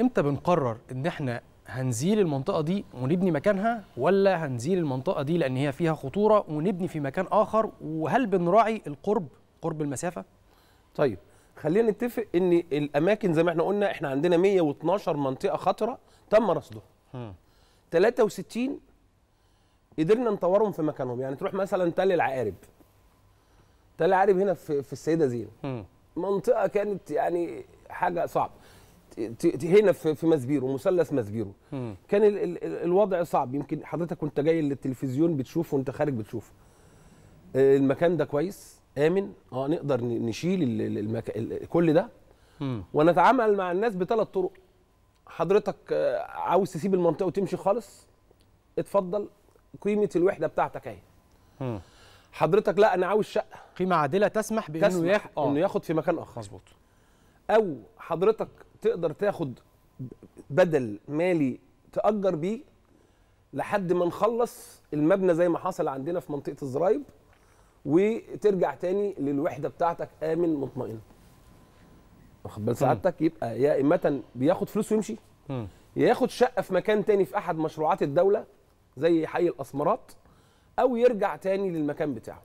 امتى بنقرر ان احنا هنزيل المنطقه دي ونبني مكانها ولا هنزيل المنطقه دي لان هي فيها خطوره ونبني في مكان اخر وهل بنراعي القرب قرب المسافه طيب خلينا نتفق ان الاماكن زي ما احنا قلنا احنا عندنا 112 منطقه خطره تم رصدها 63 قدرنا نطورهم في مكانهم يعني تروح مثلا تل العقارب تل العقارب هنا في, في السيده زينب منطقه كانت يعني حاجه صعبه هنا في مزبيرو مثلث مزبيرو كان الوضع صعب يمكن حضرتك كنت جاي للتلفزيون بتشوفه وانت خارج بتشوفه آه، المكان ده كويس امن اه نقدر نشيل المك... كل ده ونتعامل مع الناس بثلاث طرق حضرتك آه، عاوز تسيب المنطقه وتمشي خالص اتفضل قيمه الوحده بتاعتك اهي حضرتك لا انا عاوز شقه قيمه عادله تسمح بانه ياخد آه. انه ياخد في مكان اخر مظبوط او حضرتك تقدر تاخد بدل مالي تاجر بيه لحد ما نخلص المبنى زي ما حصل عندنا في منطقه الزرايب وترجع تاني للوحده بتاعتك امن مطمئن واخد بال سعادتك يبقى يا اما بياخد فلوس ويمشي يا ياخد شقه في مكان تاني في احد مشروعات الدوله زي حي الاسمرات او يرجع تاني للمكان بتاعه